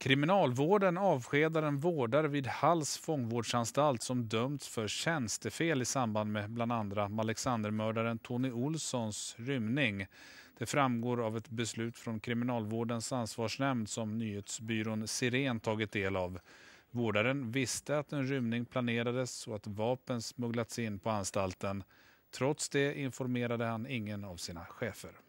Kriminalvården avskedar en vårdare vid Halls fångvårdsanstalt som dömts för tjänstefel i samband med bland andra Alexandermördaren Tony Olssons rymning. Det framgår av ett beslut från Kriminalvårdens ansvarsnämnd som nyhetsbyrån Siren tagit del av. Vårdaren visste att en rymning planerades och att vapen smugglats in på anstalten. Trots det informerade han ingen av sina chefer.